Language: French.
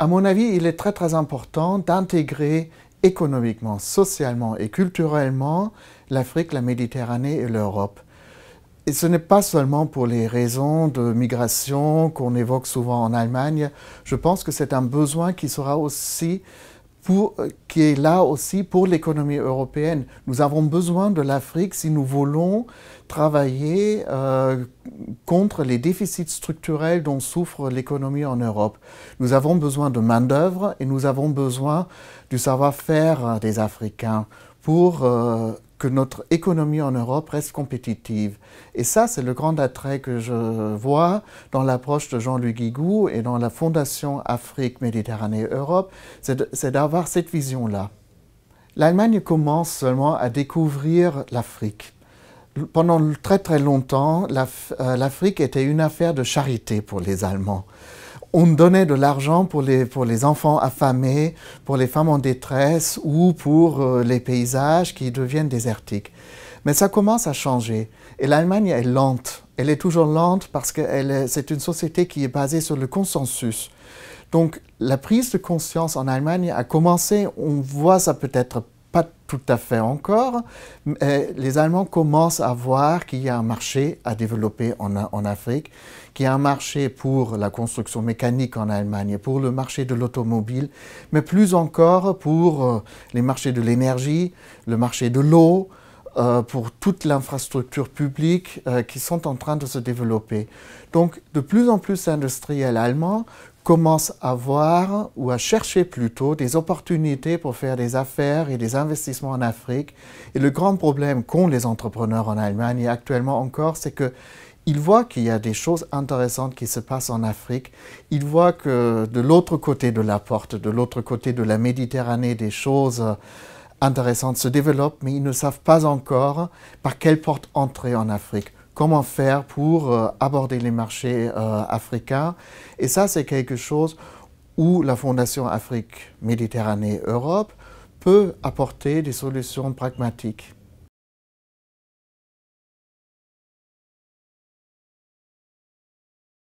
à mon avis, il est très très important d'intégrer économiquement, socialement et culturellement l'Afrique, la Méditerranée et l'Europe. Et ce n'est pas seulement pour les raisons de migration qu'on évoque souvent en Allemagne. Je pense que c'est un besoin qui sera aussi euh, qui est là aussi pour l'économie européenne. Nous avons besoin de l'Afrique si nous voulons travailler euh, contre les déficits structurels dont souffre l'économie en Europe. Nous avons besoin de main-d'œuvre et nous avons besoin du savoir-faire des Africains pour euh, que notre économie en Europe reste compétitive. Et ça, c'est le grand attrait que je vois dans l'approche de Jean-Luc Guigou et dans la Fondation Afrique, Méditerranée, Europe, c'est d'avoir cette vision-là. L'Allemagne commence seulement à découvrir l'Afrique. Pendant très très longtemps, euh, l'Afrique était une affaire de charité pour les Allemands on donnait de l'argent pour les, pour les enfants affamés, pour les femmes en détresse ou pour euh, les paysages qui deviennent désertiques. Mais ça commence à changer. Et l'Allemagne est lente. Elle est toujours lente parce que c'est une société qui est basée sur le consensus. Donc la prise de conscience en Allemagne a commencé, on voit ça peut-être pas tout à fait encore. Mais les Allemands commencent à voir qu'il y a un marché à développer en, en Afrique, qu'il y a un marché pour la construction mécanique en Allemagne, pour le marché de l'automobile, mais plus encore pour euh, les marchés de l'énergie, le marché de l'eau, euh, pour toute l'infrastructure publique euh, qui sont en train de se développer. Donc de plus en plus d'industriels allemands commence à voir ou à chercher plutôt des opportunités pour faire des affaires et des investissements en Afrique. Et le grand problème qu'ont les entrepreneurs en Allemagne et actuellement encore, c'est que ils voient qu'il y a des choses intéressantes qui se passent en Afrique. Ils voient que de l'autre côté de la porte, de l'autre côté de la Méditerranée, des choses intéressantes se développent, mais ils ne savent pas encore par quelle porte entrer en Afrique comment faire pour euh, aborder les marchés euh, africains. Et ça, c'est quelque chose où la Fondation Afrique Méditerranée Europe peut apporter des solutions pragmatiques.